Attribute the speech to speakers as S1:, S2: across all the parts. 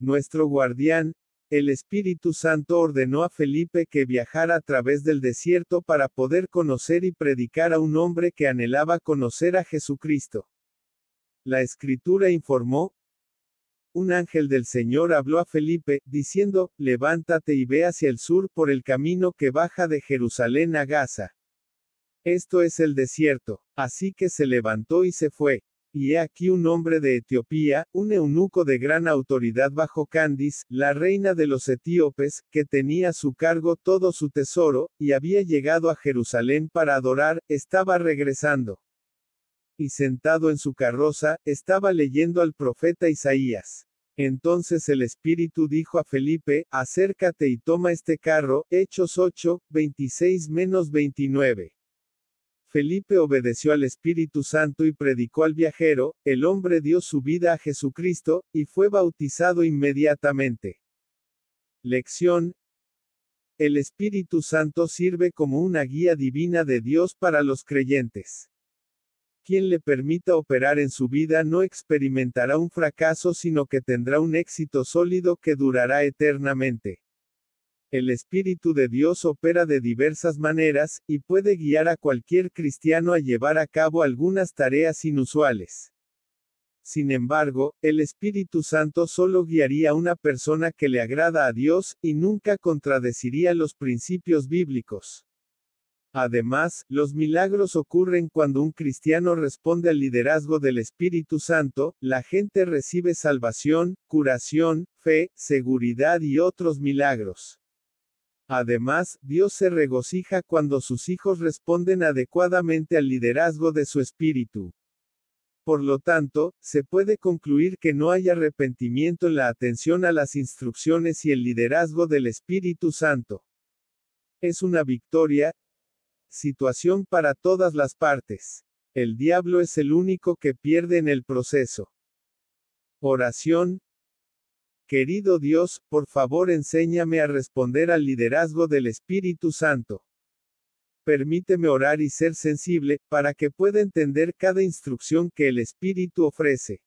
S1: nuestro guardián, el Espíritu Santo ordenó a Felipe que viajara a través del desierto para poder conocer y predicar a un hombre que anhelaba conocer a Jesucristo. La escritura informó, un ángel del Señor habló a Felipe, diciendo, levántate y ve hacia el sur por el camino que baja de Jerusalén a Gaza. Esto es el desierto, así que se levantó y se fue. Y he aquí un hombre de Etiopía, un eunuco de gran autoridad bajo Candice, la reina de los etíopes, que tenía a su cargo todo su tesoro, y había llegado a Jerusalén para adorar, estaba regresando. Y sentado en su carroza, estaba leyendo al profeta Isaías. Entonces el Espíritu dijo a Felipe, acércate y toma este carro, Hechos 8, 26 29. Felipe obedeció al Espíritu Santo y predicó al viajero, el hombre dio su vida a Jesucristo, y fue bautizado inmediatamente. Lección. El Espíritu Santo sirve como una guía divina de Dios para los creyentes. Quien le permita operar en su vida no experimentará un fracaso sino que tendrá un éxito sólido que durará eternamente. El Espíritu de Dios opera de diversas maneras, y puede guiar a cualquier cristiano a llevar a cabo algunas tareas inusuales. Sin embargo, el Espíritu Santo solo guiaría a una persona que le agrada a Dios, y nunca contradeciría los principios bíblicos. Además, los milagros ocurren cuando un cristiano responde al liderazgo del Espíritu Santo, la gente recibe salvación, curación, fe, seguridad y otros milagros. Además, Dios se regocija cuando sus hijos responden adecuadamente al liderazgo de su espíritu. Por lo tanto, se puede concluir que no hay arrepentimiento en la atención a las instrucciones y el liderazgo del Espíritu Santo. Es una victoria, situación para todas las partes. El diablo es el único que pierde en el proceso. Oración, Querido Dios, por favor enséñame a responder al liderazgo del Espíritu Santo. Permíteme orar y ser sensible, para que pueda entender cada instrucción que el Espíritu ofrece.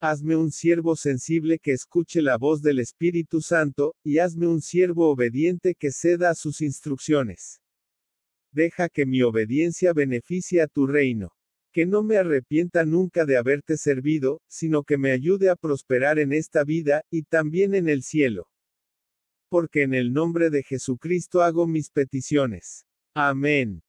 S1: Hazme un siervo sensible que escuche la voz del Espíritu Santo, y hazme un siervo obediente que ceda a sus instrucciones. Deja que mi obediencia beneficie a tu reino que no me arrepienta nunca de haberte servido, sino que me ayude a prosperar en esta vida, y también en el cielo. Porque en el nombre de Jesucristo hago mis peticiones. Amén.